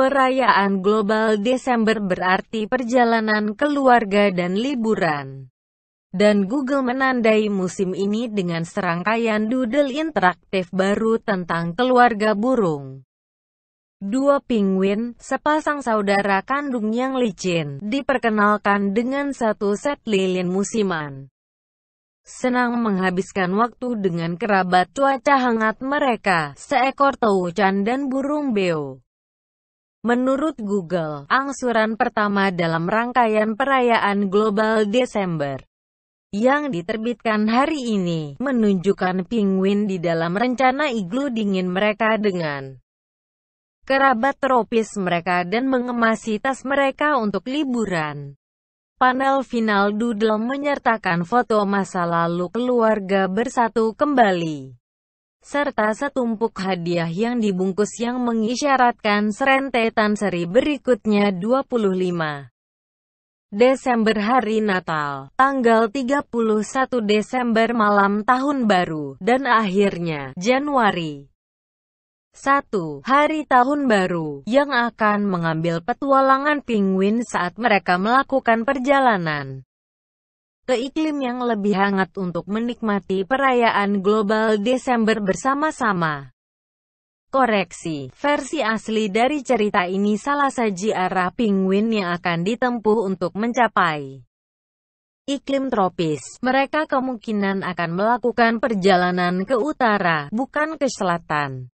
Perayaan global Desember berarti perjalanan keluarga dan liburan. Dan Google menandai musim ini dengan serangkaian doodle interaktif baru tentang keluarga burung. Dua penguin, sepasang saudara kandung yang licin, diperkenalkan dengan satu set lilin musiman. Senang menghabiskan waktu dengan kerabat cuaca hangat mereka, seekor toucan dan burung beo. Menurut Google, angsuran pertama dalam rangkaian perayaan global Desember yang diterbitkan hari ini, menunjukkan penguin di dalam rencana iglu dingin mereka dengan kerabat tropis mereka dan mengemasi tas mereka untuk liburan. Panel final Doodle menyertakan foto masa lalu keluarga bersatu kembali serta setumpuk hadiah yang dibungkus yang mengisyaratkan serentetan seri berikutnya 25 Desember hari Natal, tanggal 31 Desember malam tahun baru, dan akhirnya Januari 1. Hari Tahun Baru, yang akan mengambil petualangan penguin saat mereka melakukan perjalanan ke iklim yang lebih hangat untuk menikmati perayaan global Desember bersama-sama. Koreksi, versi asli dari cerita ini salah saji arah penguin yang akan ditempuh untuk mencapai iklim tropis. Mereka kemungkinan akan melakukan perjalanan ke utara, bukan ke selatan.